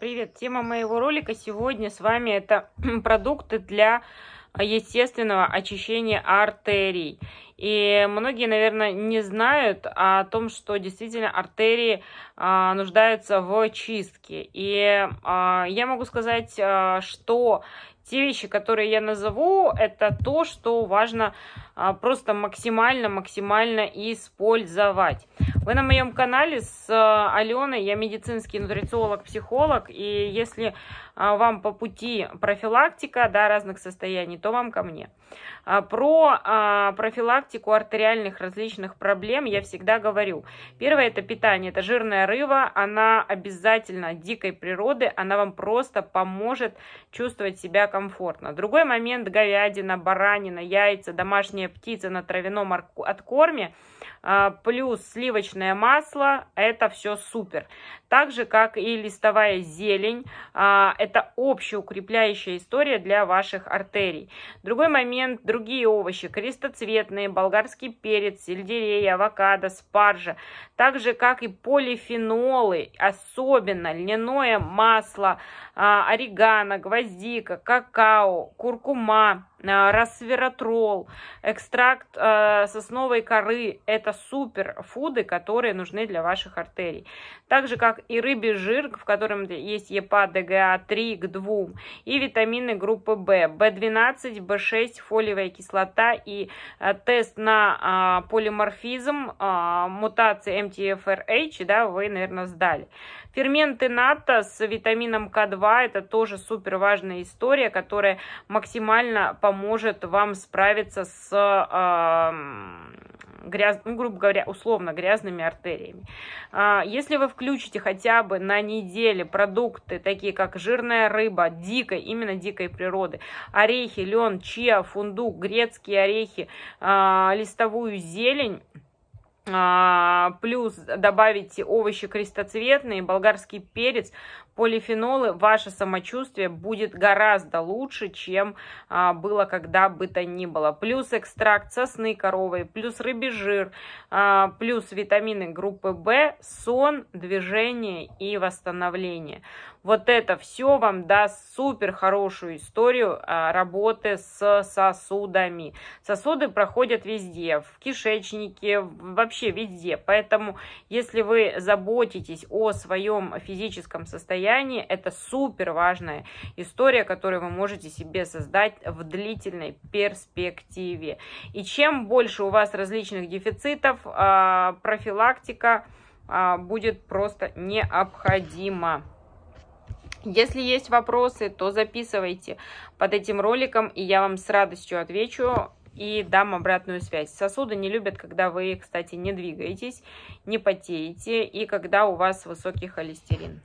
Привет! Тема моего ролика сегодня с вами это продукты для а, естественного очищения артерий. И многие, наверное, не знают о том, что действительно артерии а, нуждаются в чистке. И а, я могу сказать, а, что те вещи, которые я назову, это то, что важно а, просто максимально-максимально использовать. Вы на моем канале с а, Аленой, я медицинский нутрициолог, психолог, и если а, вам по пути профилактика да, разных состояний, то вам ко мне. Про профилактику артериальных различных проблем я всегда говорю. Первое это питание, это жирная рыба, она обязательно дикой природы, она вам просто поможет чувствовать себя комфортно. Другой момент говядина, баранина, яйца, домашние крупные птицы на травяном откорме, а, плюс сливочное масло, это все супер. Так же, как и листовая зелень, а, это общеукрепляющая история для ваших артерий. Другой момент, другие овощи, крестоцветные, болгарский перец, сельдерей, авокадо, спаржа, так же, как и полифенолы, особенно льняное масло, а, орегано, гвоздика, какао, куркума, Э, Росвератрол, экстракт э, сосновой коры – это суперфуды, которые нужны для ваших артерий. Так же, как и рыбий жир, в котором есть ЕПА, ДГА 3 к 2, и витамины группы В, В12, В6, фолиевая кислота и э, тест на э, полиморфизм э, мутации MTFRH, да, вы, наверное, сдали. Ферменты НАТО с витамином К2 – это тоже супер важная история, которая максимально помогает поможет вам справиться с, э, гряз, ну, грубо говоря, условно грязными артериями. Э, если вы включите хотя бы на неделе продукты, такие как жирная рыба, дикой, именно дикой природы, орехи, лен, чиа, фундук, грецкие орехи, э, листовую зелень, а, плюс добавите овощи крестоцветные, болгарский перец, полифенолы, ваше самочувствие будет гораздо лучше, чем а, было когда бы то ни было. Плюс экстракт сосны коровой, плюс рыбий жир, а, плюс витамины группы В, сон, движение и восстановление. Вот это все вам даст супер хорошую историю а, работы с сосудами. Сосуды проходят везде, в кишечнике, вообще везде. Поэтому, если вы заботитесь о своем физическом состоянии, это супер важная история, которую вы можете себе создать в длительной перспективе. И чем больше у вас различных дефицитов, а, профилактика а, будет просто необходима. Если есть вопросы, то записывайте под этим роликом, и я вам с радостью отвечу и дам обратную связь. Сосуды не любят, когда вы, кстати, не двигаетесь, не потеете и когда у вас высокий холестерин.